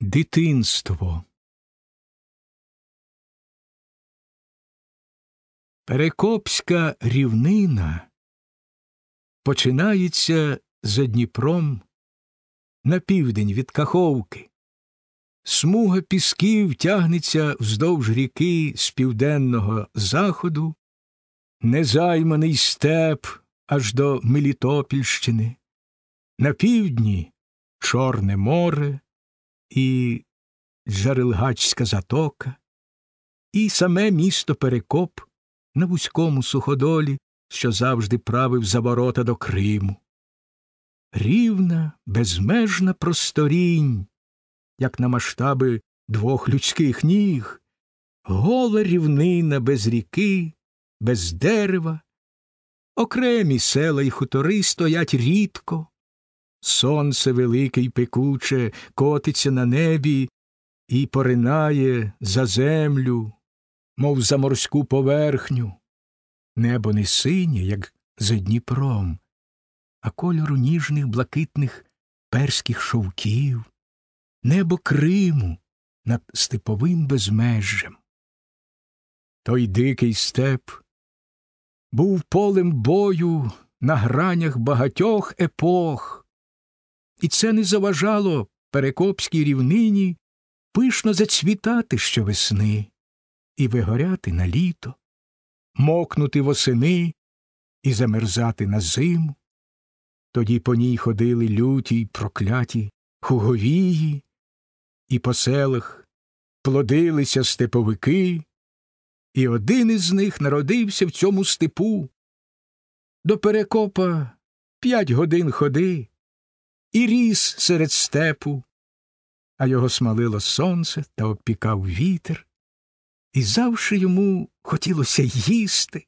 Дитинство. Перекопська рівнина починається за Дніпром на південь від Каховки. Смуга пісків тягнеться вздовж ріки з південного заходу, незайманий степ аж до Мелітопільщини, на півдні Чорне море і Джарилгачська затока, і саме місто Перекоп на вузькому суходолі, що завжди правив за ворота до Криму. Рівна, безмежна просторінь, як на масштаби двох людських ніг, гола рівнина без ріки, без дерева, окремі села і хутори стоять рідко, Сонце велике й пекуче котиться на небі і поринає за землю, мов за морську поверхню. Небо не синє, як за Дніпром, а кольору ніжних блакитних перських шовків, небо Криму над степовим безмежжем. Той дикий степ був полем бою на гранях багатьох епох і це не заважало перекопській рівнині пишно зацвітати щовесни і вигоряти на літо, мокнути восени і замерзати на зиму. Тоді по ній ходили люті й прокляті хуговії, і по селах плодилися степовики, і один із них народився в цьому степу. До перекопа п'ять годин ходи, і ріс серед степу, а його смалило сонце та обпікав вітер, і завше йому хотілося їсти,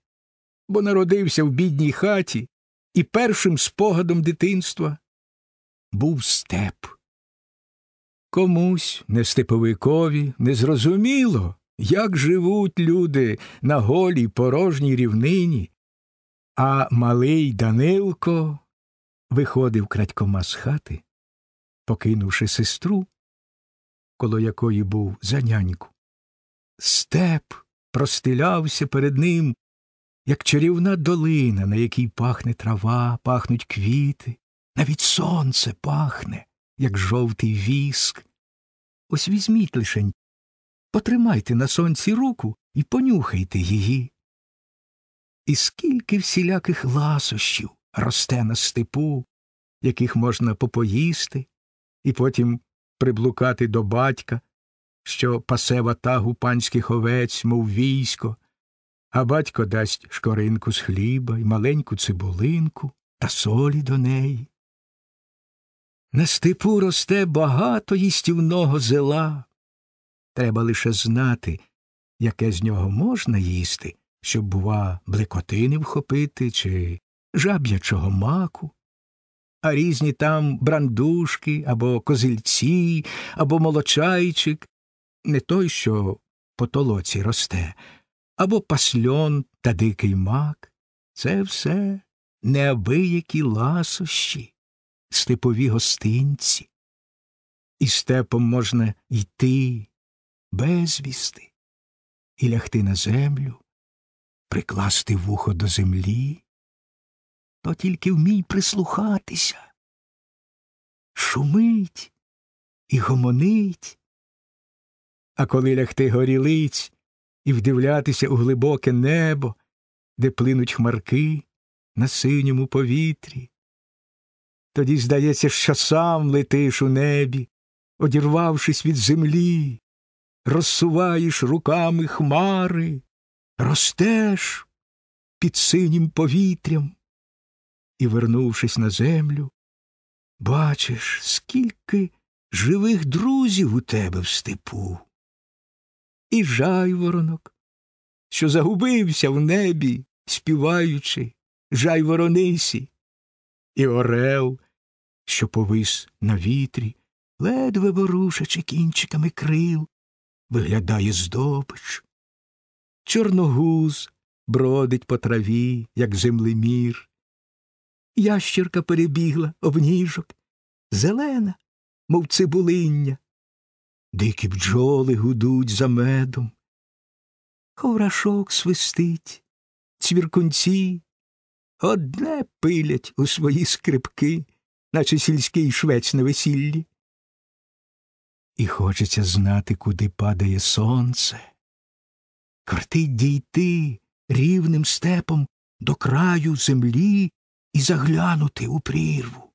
бо народився в бідній хаті, і першим спогадом дитинства був степ. Комусь не степовикові не зрозуміло, як живуть люди на голій порожній рівнині, а малий Данилко виходив крадькома з хати, покинувши сестру, коло якої був за няньку. Степ простилявся перед ним, як чарівна долина, на якій пахне трава, пахнуть квіти, навіть сонце пахне, як жовтий віск. Ось візьміть лишень, потримайте на сонці руку і понюхайте її. І скільки всіляких ласощів, росте на степу, яких можна попоїсти, і потім приблукати до батька, що пасе ватагу панських овець, мов військо, а батько дасть шкоринку з хліба і маленьку цибулинку та солі до неї. На степу росте багато їстівного зела. Треба лише знати, яке з нього можна їсти, щоб, бува, блекотини вхопити чи жаб'ячого маку, а різні там брандушки або козильці, або молочайчик, не той, що по толоці росте, або пасльон та дикий мак. Це все неабиякі ласощі, степові гостинці. І степом можна йти безвісти і лягти на землю, прикласти вухо до землі но тільки вмій прислухатися. Шумить і гомонить. А коли лягти горілиць і вдивлятися у глибоке небо, де плинуть хмарки на синьому повітрі, тоді здається, що сам летиш у небі, одірвавшись від землі, розсуваєш руками хмари, ростеш під синім повітрям і, вернувшись на землю, бачиш, скільки живих друзів у тебе в степу. І жайворонок, що загубився в небі, співаючи, жайворонисі, і орел, що повис на вітрі, ледве ворушачи кінчиками крил, виглядає здобич. Чорногуз бродить по траві, як землемір ящірка перебігла об ніжок, зелена, мов цибулиння. Дикі бджоли гудуть за медом. Ховрашок свистить, цвіркунці одне пилять у свої скрипки, наче сільський швець на весіллі. І хочеться знати, куди падає сонце. Кортить дійти рівним степом до краю землі, і заглянути у прірву,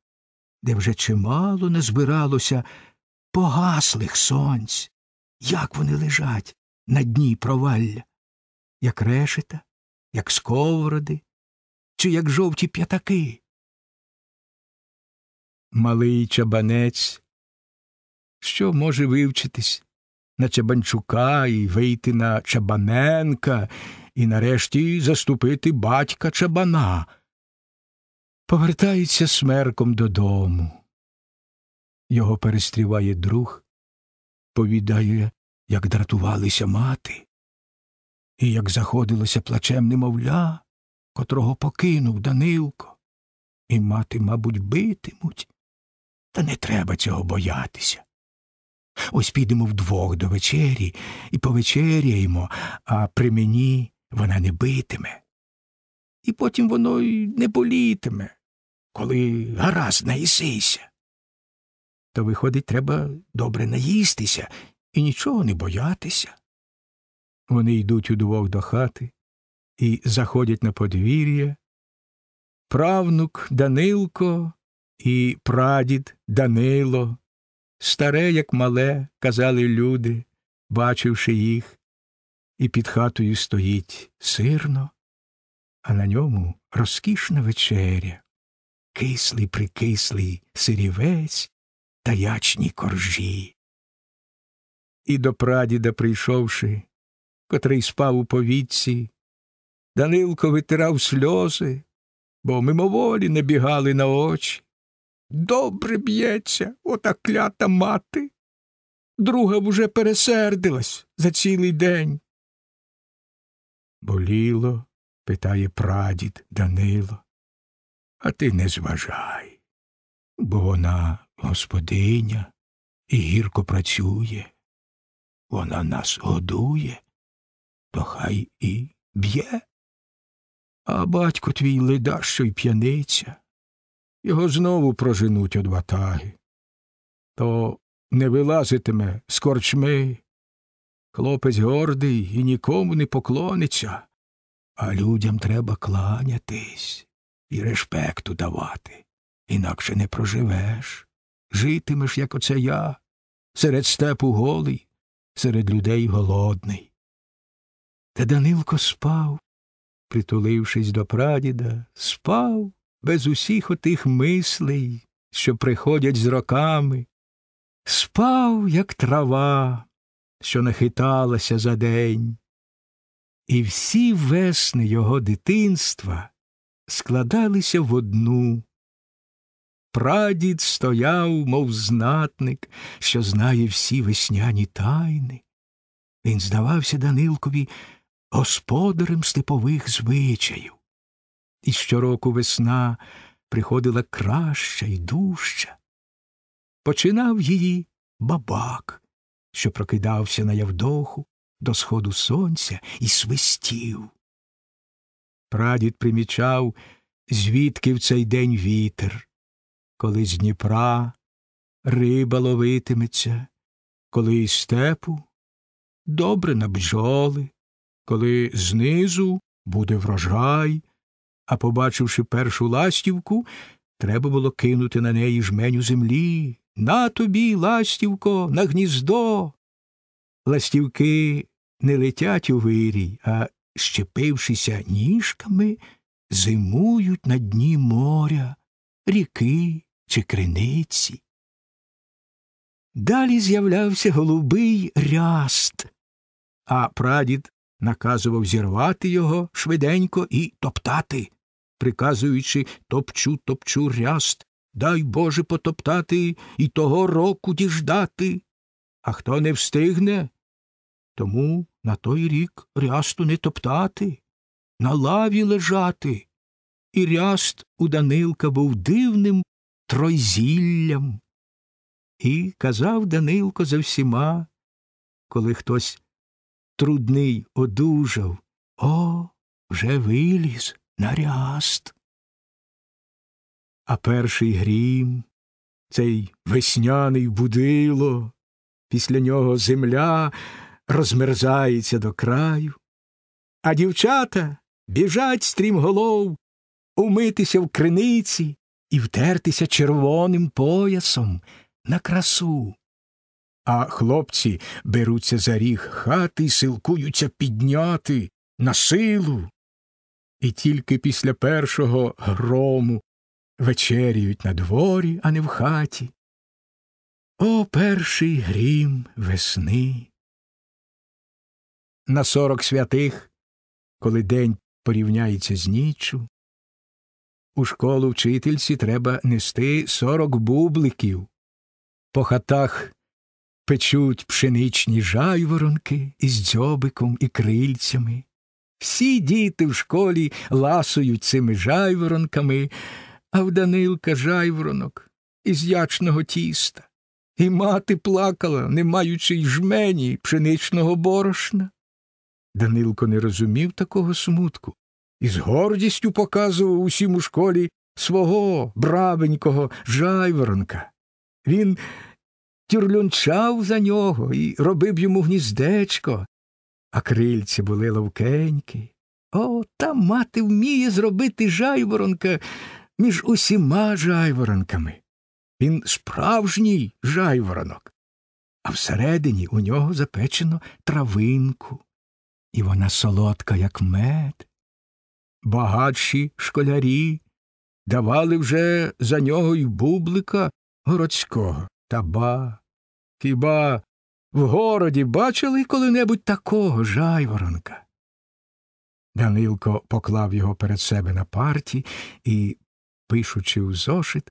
де вже чимало не збиралося погаслих сонць, як вони лежать на дні провалля, як решета, як сковороди, чи як жовті п'ятаки. Малий чабанець, що може вивчитись на Чабанчука і вийти на Чабаненка, і нарешті заступити батька чабана повертається смерком додому. Його перестріває друг, повідає, як дратувалися мати, і як заходилося плачем немовля, котрого покинув Данилко, і мати, мабуть, битимуть, та не треба цього боятися. Ось підемо вдвох до вечері і повечеряємо, а при мені вона не битиме і потім воно й не болітиме, коли гаразд наїсися. То, виходить, треба добре наїстися і нічого не боятися. Вони йдуть удвох до хати і заходять на подвір'я. Правнук Данилко і прадід Данило, старе, як мале, казали люди, бачивши їх, і під хатою стоїть сирно, а на ньому розкішна вечеря, кислий прикислий сирівець та ячні коржі. І до прадіда прийшовши, котрий спав у повітці, Данилко витирав сльози, бо мимоволі не бігали на очі. Добре б'ється, ота клята мати. Друга б уже пересердилась за цілий день. Боліло, питає прадід Данило. А ти не зважай, бо вона господиня і гірко працює. Вона нас годує, то хай і б'є. А батько твій ледащо й п'яниця, його знову проженуть од ватаги. То не вилазитиме з корчми. Хлопець гордий і нікому не поклониться. А людям треба кланятись і респекту давати. Інакше не проживеш. Житимеш, як оце я, серед степу голий, серед людей голодний. Та Данилко спав, притулившись до прадіда, спав без усіх отих мислей, що приходять з роками. Спав, як трава, що нахиталася за день. І всі весни його дитинства складалися в одну. Прадід стояв, мов знатник, що знає всі весняні тайни. Він здавався Данилкові господарем степових звичаїв. І щороку весна приходила краща і дужча. Починав її бабак, що прокидався на Явдоху, до сходу сонця і свистів. Прадід примічав, звідки в цей день вітер, коли з Дніпра риба ловитиметься, коли із степу добре на бджоли, коли знизу буде врожай, а побачивши першу ластівку, треба було кинути на неї жменю землі. На тобі, ластівко, на гніздо. Ластівки не летять у вирій, а, щепившися ніжками, зимують на дні моря, ріки чи криниці. Далі з'являвся голубий ряст, а прадід наказував зірвати його швиденько і топтати, приказуючи топчу, топчу ряст, дай Боже потоптати і того року діждати. А хто не встигне, тому на той рік рясту не топтати, на лаві лежати. І ряст у Данилка був дивним тройзіллям. І казав Данилко за всіма, коли хтось трудний одужав, О, вже виліз на ряст. А перший грім, цей весняний будило, після нього земля розмерзається до краю, а дівчата біжать стрімголов умитися в криниці і втертися червоним поясом на красу. А хлопці беруться за ріг хати і силкуються підняти на силу. І тільки після першого грому вечеряють на дворі, а не в хаті. О перший грім весни на сорок святих, коли день порівняється з нічю. У школу вчительці треба нести сорок бубликів. По хатах печуть пшеничні жайворонки із дзьобиком і крильцями. Всі діти в школі ласують цими жайворонками, а в Данилка жайворонок із ячного тіста. І мати плакала, не маючи й жмені пшеничного борошна. Данилко не розумів такого смутку і з гордістю показував усім у школі свого бравенького жайворонка. Він тюрлюнчав за нього і робив йому гніздечко, а крильці були ловкенькі. О, та мати вміє зробити жайворонка між усіма жайворонками. Він справжній жайворонок. А всередині у нього запечено травинку. І вона солодка, як мед. Багатші школярі давали вже за нього й бублика городського. Та ба. Хіба в городі бачили коли-небудь такого жайворонка? Данилко поклав його перед себе на парті і, пишучи у зошит,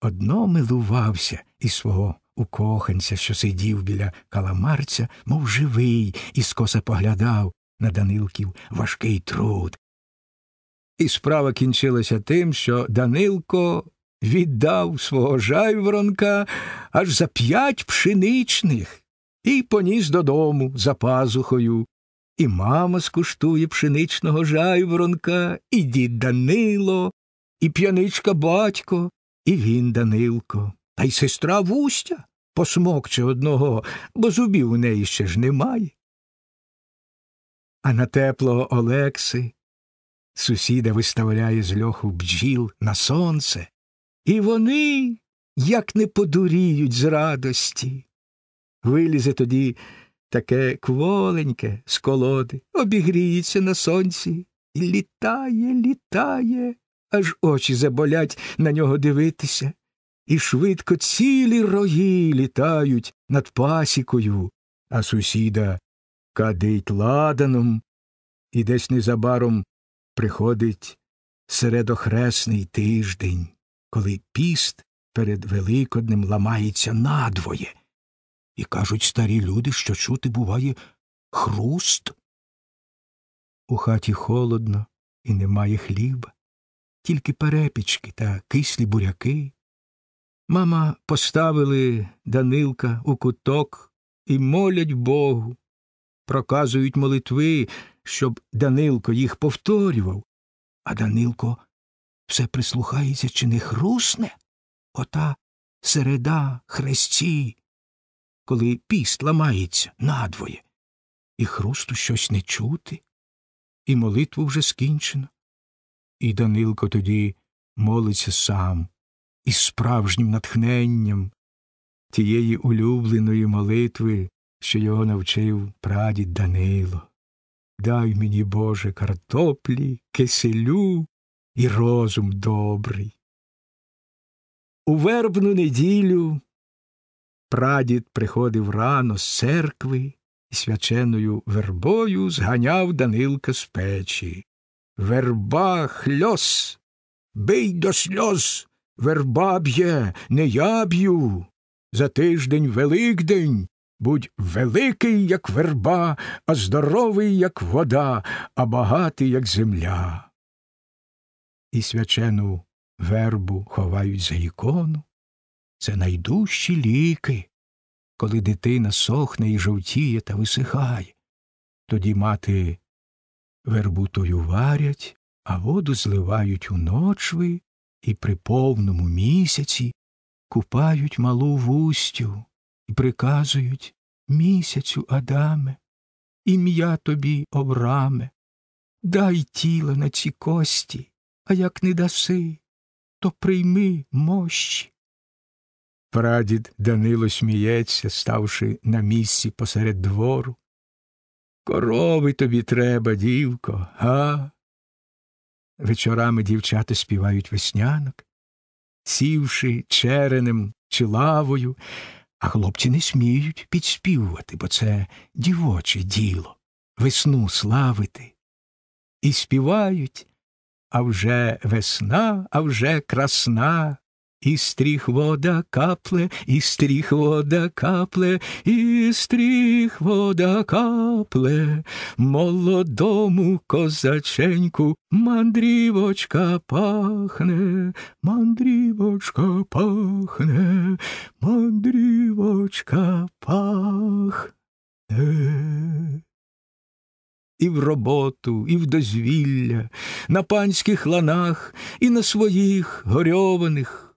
одно милувався із свого укоханця, що сидів біля каламарця, мов живий, і скоса поглядав на Данилків важкий труд. І справа кінчилася тим, що Данилко віддав свого жайворонка аж за п'ять пшеничних і поніс додому за пазухою. І мама скуштує пшеничного жайворонка, і дід Данило, і п'яничка батько, і він Данилко, та й сестра вустя посмокче одного, бо зубів у неї ще ж немає а на теплого Олекси сусіда виставляє з льоху бджіл на сонце, і вони як не подуріють з радості. Вилізе тоді таке кволеньке з колоди, обігріється на сонці і літає, літає, аж очі заболять на нього дивитися. І швидко цілі рої літають над пасікою, а сусіда кадить ладаном, і десь незабаром приходить середохресний тиждень, коли піст перед Великоднем ламається надвоє. І кажуть старі люди, що чути буває хруст. У хаті холодно і немає хліба, тільки перепічки та кислі буряки. Мама, поставили Данилка у куток і молять Богу, проказують молитви, щоб Данилко їх повторював. А Данилко все прислухається, чи не хрусне ота середа хресті, коли піст ламається надвоє, і хрусту щось не чути, і молитву вже скінчено. І Данилко тоді молиться сам із справжнім натхненням тієї улюбленої молитви, що його навчив прадід Данило. Дай мені, Боже, картоплі, киселю і розум добрий. У вербну неділю прадід приходив рано з церкви і свяченою вербою зганяв Данилка з печі. Верба хльос, бий до сльоз, верба б'є, не я б'ю. За тиждень Великдень Будь великий, як верба, а здоровий, як вода, а багатий, як земля. І свячену вербу ховають за ікону. Це найдужчі ліки, коли дитина сохне і жовтіє та висихає. Тоді мати вербу тою варять, а воду зливають у ночви і при повному місяці купають малу вустю приказують місяцю, Адаме, ім'я тобі, Овраме, дай тіло на ці кості, а як не даси, то прийми мощі. Прадід Данило сміється, ставши на місці посеред двору. Корови тобі треба, дівко, га? Вечорами дівчата співають веснянок, сівши черенем чи лавою, а хлопці не сміють підспівувати, бо це дівоче діло, весну славити. І співають а вже весна, а вже красна, і стріх вода капле, і стріх вода капле, і стріх вода капле, молодому козаченьку мандрівочка пахне, мандрівочка пахне, мандрівочка пахне. І в роботу, і в дозвілля, на панських ланах, і на своїх горьованих.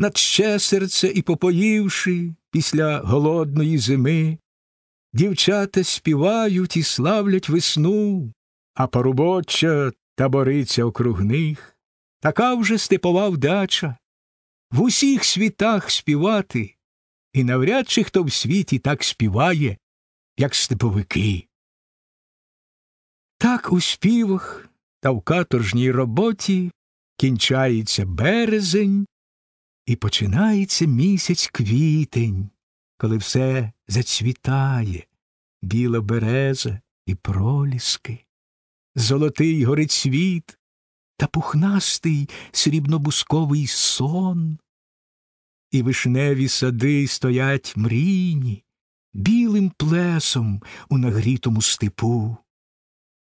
Над ще серце і попоївши після голодної зими, дівчата співають і славлять весну, а парубоча табориця округ них, така вже степова вдача. В усіх світах співати, і навряд чи хто в світі так співає, як степовики. Так у співах та в каторжній роботі кінчається березень, і починається місяць квітень, коли все зацвітає, біла береза і проліски, золотий горить світ та пухнастий срібнобусковий сон, і вишневі сади стоять мрійні, білим плесом у нагрітому степу.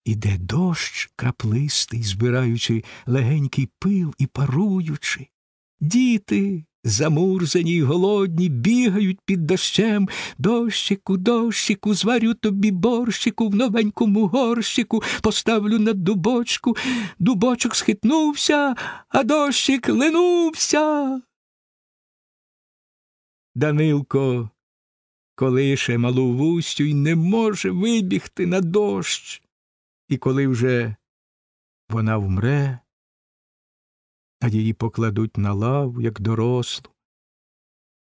Іде дощ краплистий, збираючи легенький пил і паруючи. Діти, замурзані й голодні, бігають під дощем. Дощику, дощику, зварю тобі борщику, в новенькому горщику, поставлю на дубочку. Дубочок схитнувся, а дощик линувся. Данилко колише малу вустю й не може вибігти на дощ. І коли вже вона вмре, а її покладуть на лаву, як дорослу.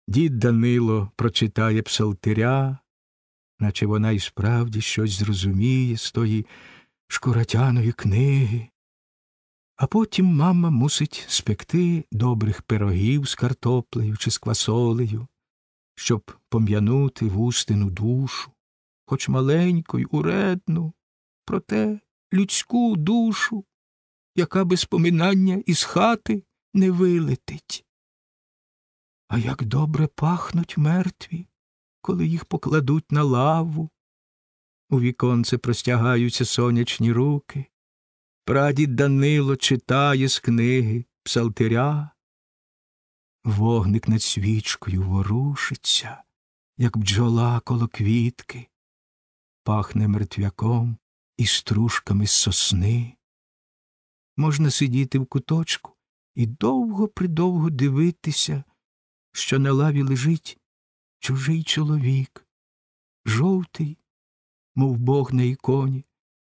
Дід Данило прочитає псалтиря, наче вона і справді щось зрозуміє з тої шкуратяної книги. А потім мама мусить спекти добрих пирогів з картоплею чи з квасолею, щоб пом'янути вустину душу, хоч маленьку й уредну, проте людську душу яка без поминання із хати не вилетить. А як добре пахнуть мертві, коли їх покладуть на лаву. У віконце простягаються сонячні руки. Прадід Данило читає з книги Псалтиря. Вогник над свічкою ворушиться, як бджола коло квітки, пахне мертвяком і стружками з сосни можна сидіти в куточку і довго придовго дивитися, що на лаві лежить чужий чоловік, жовтий, мов бог на іконі,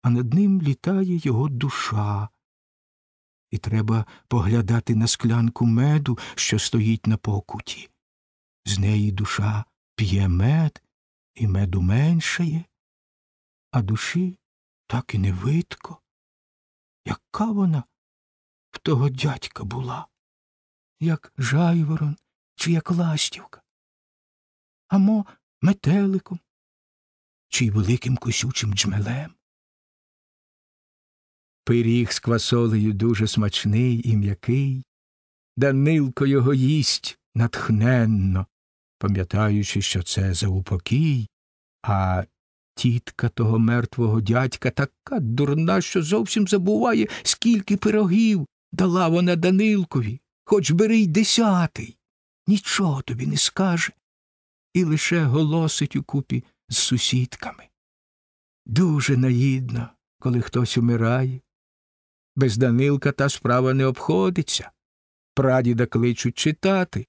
а над ним літає його душа. І треба поглядати на склянку меду, що стоїть на покуті. З неї душа п'є мед, і меду меншає, а душі так і не видко яка вона в того дядька була, як жайворон чи як ластівка, амо метеликом, чи й великим косючим джмелем. Пиріг з квасолею дуже смачний і м'який, Данилко його їсть натхненно, пам'ятаючи, що це за упокій, а Тітка того мертвого дядька така дурна, що зовсім забуває, скільки пирогів дала вона Данилкові, хоч бери й десятий. Нічого тобі не скаже і лише голосить укупі з сусідками. Дуже наїдно, коли хтось умирає. Без Данилка та справа не обходиться. Прадіда кличуть читати,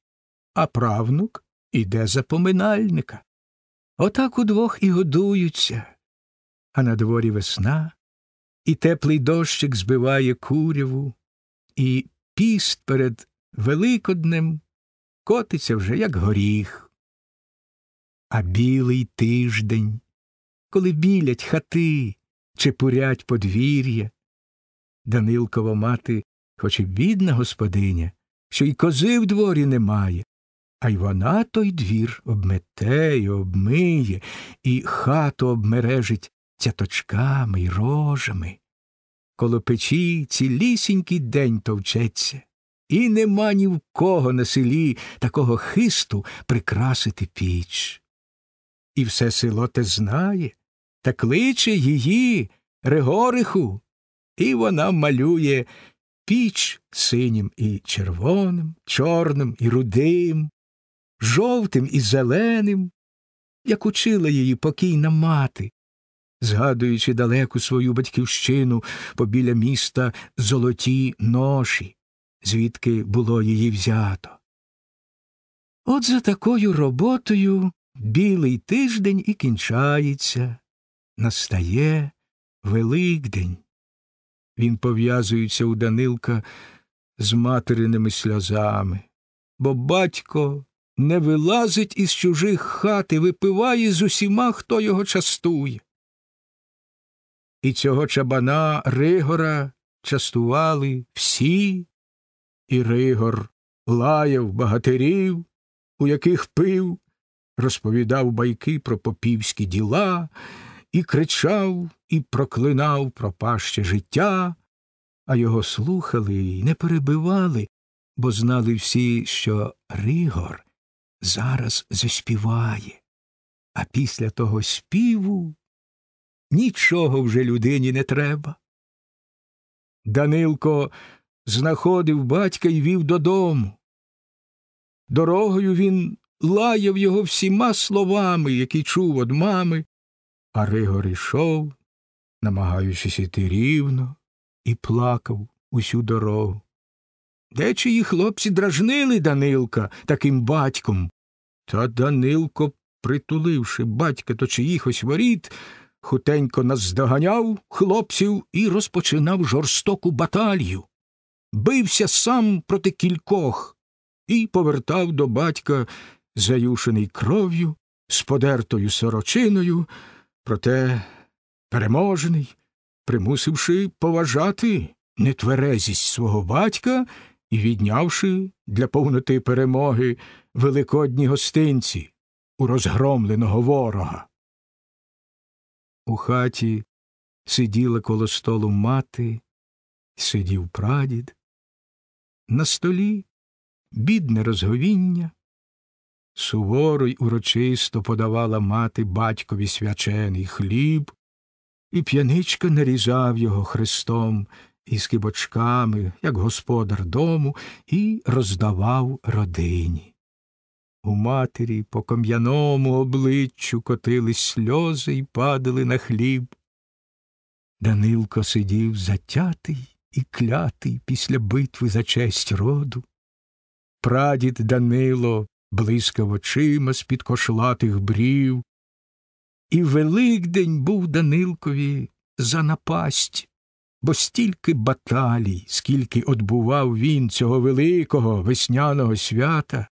а правнук іде за поминальника. Отак удвох і годуються, а на дворі весна, і теплий дощик збиває куряву, і піст перед Великоднем котиться вже, як горіх. А білий тиждень, коли білять хати чепурять подвір'я. Данилкова мати, хоч і бідна господиня, що й кози в дворі немає, а й вона той двір обмете й обмиє, і хату обмережить цяточками й рожами. Коло печі цілісінький день товчеться, і нема ні в кого на селі такого хисту прикрасити піч. І все село те знає, та кличе її Регориху, і вона малює піч синім і червоним, чорним і рудим жовтим і зеленим, як учила її покійна мати, згадуючи далеку свою батьківщину побіля міста золоті ноші, звідки було її взято. От за такою роботою білий тиждень і кінчається, настає Великдень. Він пов'язується у Данилка з материними сльозами, бо батько не вилазить із чужих хат і випиває з усіма, хто його частує. І цього чабана Ригора частували всі, і Ригор лаяв багатирів, у яких пив, розповідав байки про попівські діла, і кричав, і проклинав пропаще життя, а його слухали і не перебивали, бо знали всі, що Ригор зараз заспіває, а після того співу нічого вже людині не треба. Данилко знаходив батька і вів додому. Дорогою він лаяв його всіма словами, які чув од мами, а Ригор ішов, намагаючись іти рівно, і плакав усю дорогу. Дечії хлопці дражнили Данилка таким батьком. Та Данилко, притуливши батька до чиїхось воріт, хутенько наздоганяв хлопців і розпочинав жорстоку баталію. Бився сам проти кількох і повертав до батька, заюшений кров'ю, з подертою сорочиною, проте переможений, примусивши поважати нетверезість свого батька і віднявши для повноти перемоги великодні гостинці у розгромленого ворога. У хаті сиділа коло столу мати, сидів прадід. На столі бідне розговіння, суворо й урочисто подавала мати батькові свячений хліб, і п'яничка нарізав його хрестом із кибочками, як господар дому, і роздавав родині. У матері по кам'яному обличчю котились сльози і падали на хліб. Данилко сидів затятий і клятий після битви за честь роду. Прадід Данило блискав очима з під кошлатих брів. І Великдень був Данилкові за напасть бо стільки баталій, скільки отбував він цього великого весняного свята,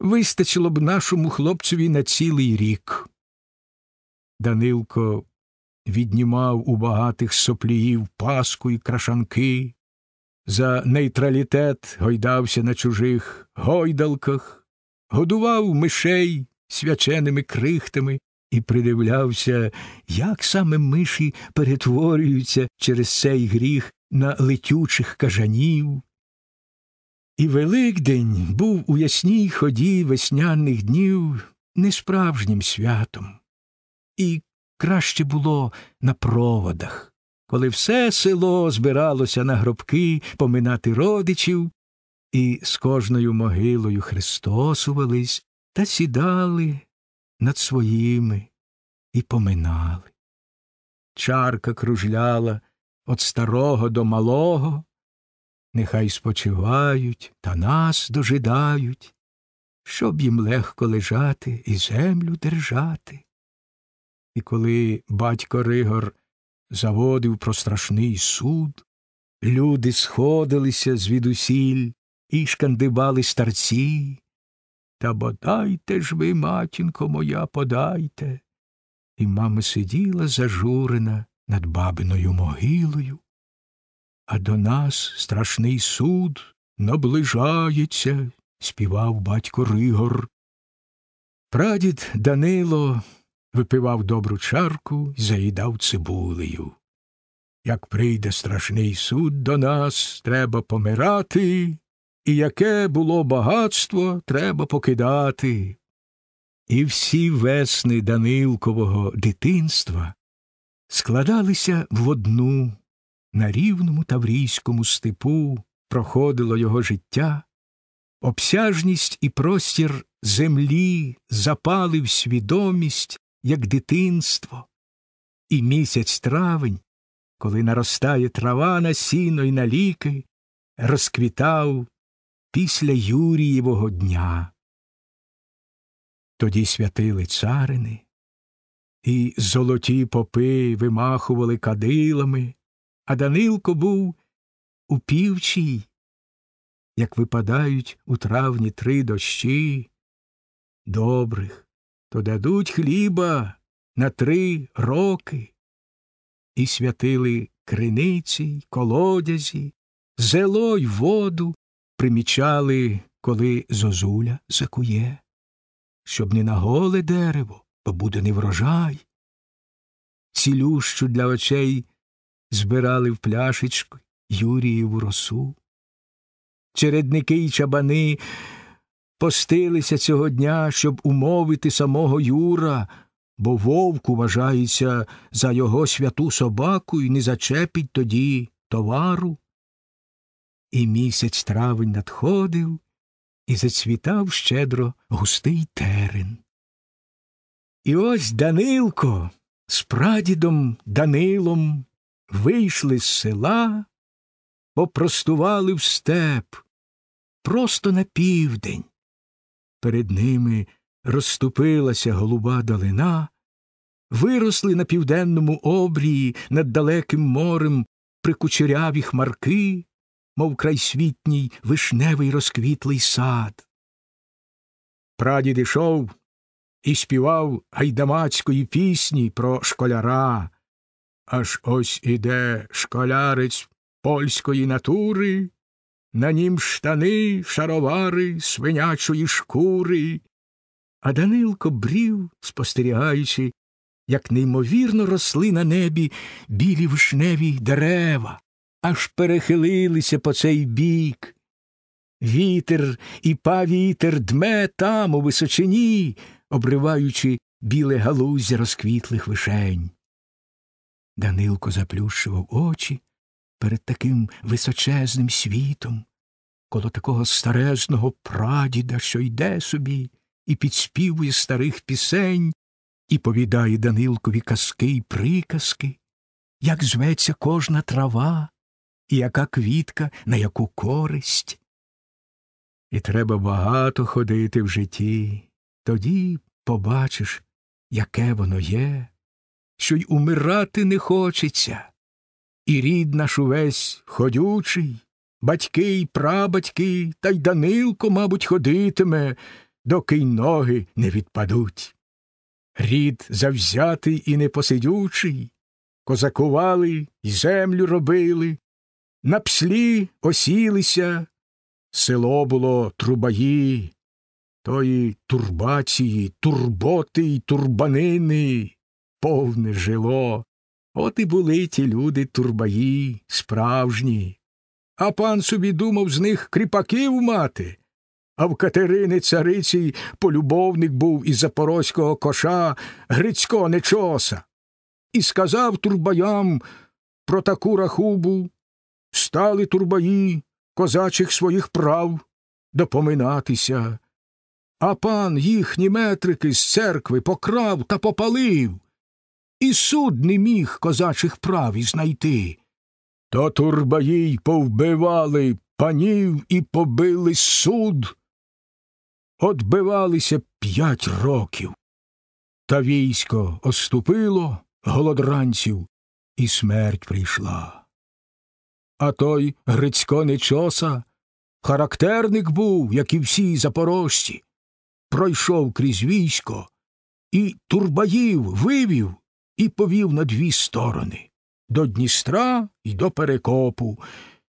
вистачило б нашому хлопцеві на цілий рік. Данилко віднімав у багатих сопліїв паску і крашанки, за нейтралітет гойдався на чужих гойдалках, годував мишей свяченими крихтами, і придивлявся, як саме миші перетворюються через цей гріх на летючих кажанів. І Великдень був у ясній ході весняних днів несправжнім святом. І краще було на проводах, коли все село збиралося на гробки поминати родичів, і з кожною могилою христосувались та сідали над своїми і поминали. Чарка кружляла від старого до малого, нехай спочивають та нас дожидають, щоб їм легко лежати і землю держати. І коли батько Ригор заводив про страшний суд, люди сходилися звідусіль і шкандибали старці, та бодайте ж ви, матінко моя, подайте. І мама сиділа зажурена над бабиною могилою. А до нас страшний суд наближається, співав батько Ригор. Прадід Данило випивав добру чарку і заїдав цибулею. Як прийде страшний суд до нас, треба помирати, і яке було багатство треба покидати. І всі весни Данилкового дитинства складалися в одну на рівному таврійському степу проходило його життя, обсяжність і простір землі запалив свідомість, як дитинство, і місяць травень, коли наростає трава на сіно і на ліки, розквітав після Юрієвого дня. Тоді святили царини, і золоті попи вимахували кадилами, а Данилко був у півчій, як випадають у травні три дощі. Добрих, то дадуть хліба на три роки. І святили криниці й колодязі, зело й воду, примічали, коли зозуля закує, щоб не на голе дерево, бо буде не врожай. Цілющу для очей збирали в пляшечку Юрієву росу. Чередники й чабани постилися цього дня, щоб умовити самого Юра, бо вовк вважається за його святу собаку і не зачепить тоді товару. І місяць травень надходив і зацвітав щедро густий терен. І ось Данилко з прадідом Данилом вийшли з села, попростували в степ, просто на південь. Перед ними розступилася голуба далина, виросли на південному обрії над далеким морем прикучеряві хмарки мов крайсвітній вишневий розквітлий сад. Прадід ішов і співав гайдамацької пісні про школяра. Аж ось іде школярець польської натури, на нім штани, шаровари, свинячої шкури. А Данилко брів, спостерігаючи, як неймовірно росли на небі білі вишневі дерева, аж перехилилися по цей бік. Вітер і павітер дме там у височині, обриваючи біле галуззя розквітлих вишень. Данилко заплющував очі перед таким височезним світом, коло такого старезного прадіда, що йде собі, і підспівує старих пісень, і повідає Данилкові казки й приказки, як зветься кожна трава, і яка квітка, на яку користь. І треба багато ходити в житті, тоді побачиш, яке воно є, що й умирати не хочеться. І рід наш увесь ходючий, батьки й прабатьки, та й Данилко, мабуть, ходитиме, доки й ноги не відпадуть. Рід завзятий і непосидючий, козакували й землю робили, на пслі осілися, село було трубаї, тої турбації, турботи й турбанини повне жило. От і були ті люди турбаї, справжні. А пан собі думав з них кріпаків мати. А в Катерини цариці полюбовник був із запорозького коша Грицько Нечоса. І сказав турбаям про таку рахубу стали турбаї козачих своїх прав допоминатися, а пан їхні метрики з церкви покрав та попалив, і суд не міг козачих прав і знайти. То турбаї й повбивали панів і побили суд. Отбивалися п'ять років. Та військо оступило голодранців, і смерть прийшла. А той Грицько Нечоса характерник був, як і всі запорожці. Пройшов крізь військо і турбаїв вивів і повів на дві сторони до Дністра і до Перекопу.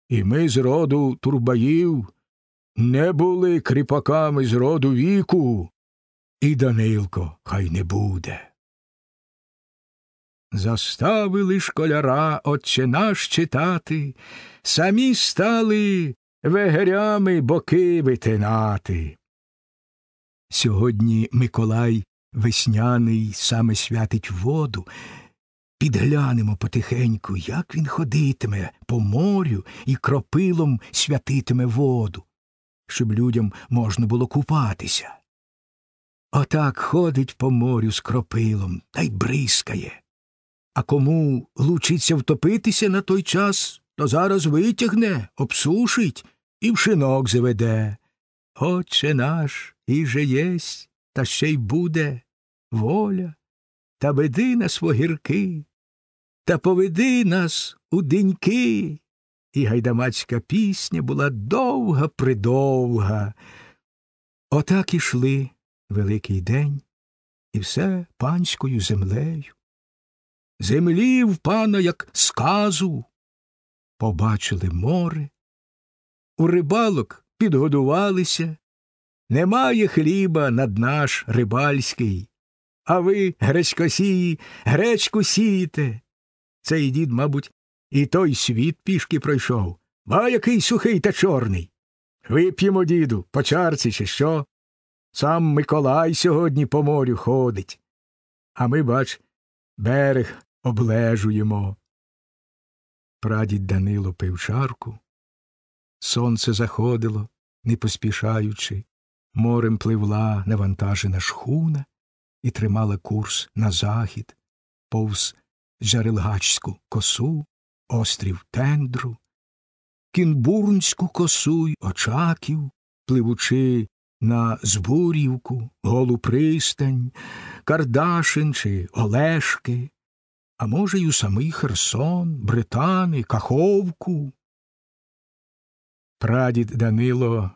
І ми з роду турбаїв не були кріпаками з роду віку, і Данилко хай не буде. Заставили школяра отче наш читати, самі стали вегерями боки витинати. Сьогодні Миколай весняний саме святить воду. Підглянемо потихеньку, як він ходитиме по морю і кропилом святитиме воду, щоб людям можна було купатися. Отак ходить по морю з кропилом та й бризкає. А кому лучиться втопитися на той час, то зараз витягне, обсушить і в шинок заведе. Отче наш і же єсть, та ще й буде воля, та веди нас в огірки, та поведи нас у деньки. І гайдамацька пісня була довга придовга. Отак ішли великий день і все панською землею землі в пана, як сказу. Побачили море. У рибалок підгодувалися. Немає хліба над наш рибальський. А ви, гречкосії, гречку сієте. Цей дід, мабуть, і той світ пішки пройшов. А який сухий та чорний. Вип'ємо, діду, по чарці, чи що. Сам Миколай сьогодні по морю ходить. А ми, бач, берег облежуємо. Прадід Данило пив чарку. Сонце заходило, не поспішаючи, морем пливла навантажена шхуна і тримала курс на захід, повз Джарелгачську косу, острів тендру, кінбурнську косу й очаків, пливучи на Збурівку, голу пристань, Кардашин чи Олешки, а може, й у самий Херсон, Британи, Каховку. Прадід Данило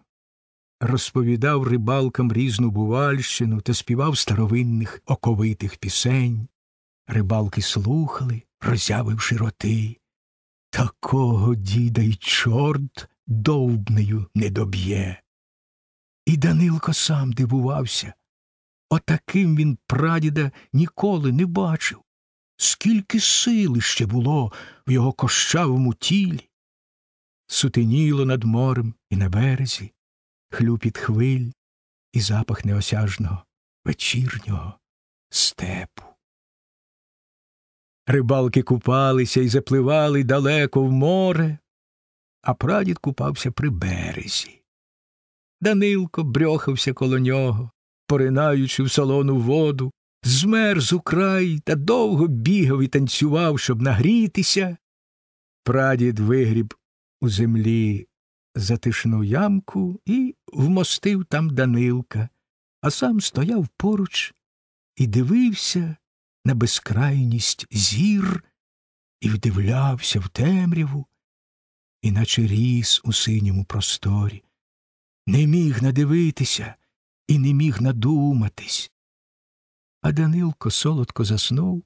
розповідав рибалкам різну бувальщину та співав старовинних оковитих пісень. Рибалки слухали, розявивши роти. Такого діда й чорт довбнею не доб'є. І Данилко сам дивувався. Отаким він прадіда ніколи не бачив скільки сили ще було в його кощавому тілі. Сутеніло над морем і на березі, хлюпіт хвиль і запах неосяжного вечірнього степу. Рибалки купалися і запливали далеко в море, а прадід купався при березі. Данилко брьохався коло нього, поринаючи в солону воду, змерз украй та довго бігав і танцював, щоб нагрітися. Прадід вигріб у землі затишну ямку і вмостив там Данилка, а сам стояв поруч і дивився на безкрайність зір і вдивлявся в темряву, і наче ріс у синьому просторі. Не міг надивитися і не міг надуматись. А Данилко солодко заснув,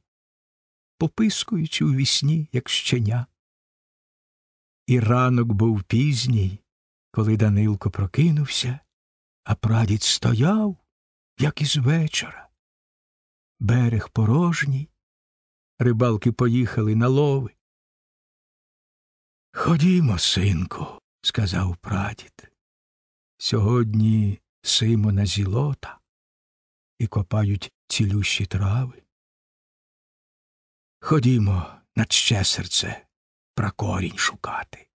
попискуючи у вісні, як щеня. І ранок був пізній, коли Данилко прокинувся, а прадід стояв, як із вечора. Берег порожній, рибалки поїхали на лови. Ходімо, синку, сказав прадід. Сьогодні Симона зілота і копають цілющі трави. Ходімо над ще серце пракорінь шукати,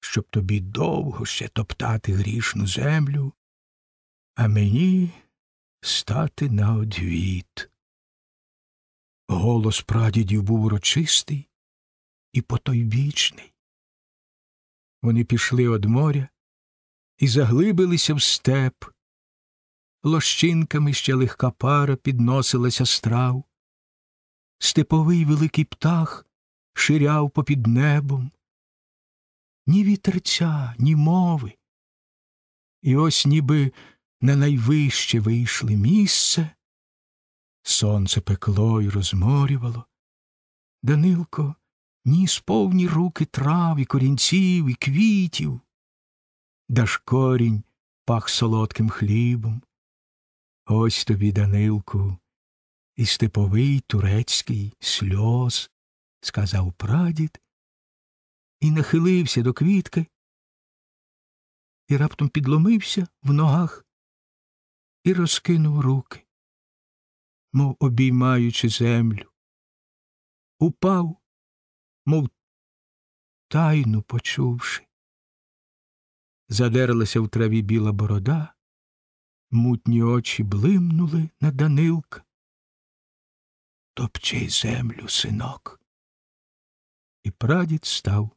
щоб тобі довго ще топтати грішну землю, а мені стати на одвіт. Голос прадідів був урочистий і потойбічний. Вони пішли од моря і заглибилися в степ, лощинками ще легка пара підносилася страв. Степовий великий птах ширяв попід небом. Ні вітерця, ні мови. І ось ніби на найвище вийшли місце. Сонце пекло й розморювало. Данилко ніс повні руки трав і корінців і квітів. Даш корінь пах солодким хлібом. Ось тобі, Данилку, і степовий турецький сльоз, сказав прадід, і нахилився до квітки, і раптом підломився в ногах і розкинув руки, мов обіймаючи землю, упав, мов тайну почувши. Задерлася в траві біла борода. Мутні очі блимнули на Данилк. Топчи землю, синок. І прадід став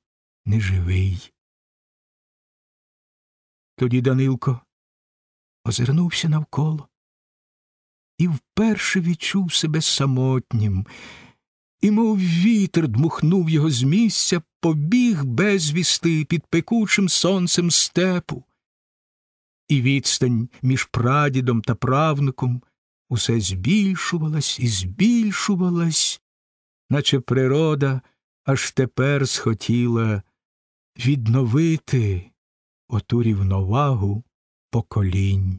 неживий. Тоді Данилко озирнувся навколо і вперше відчув себе самотнім, і, мов вітер дмухнув його з місця, побіг без безвісти під пекучим сонцем степу і відстань між прадідом та правнуком усе збільшувалась і збільшувалась, наче природа аж тепер схотіла відновити оту рівновагу поколінь.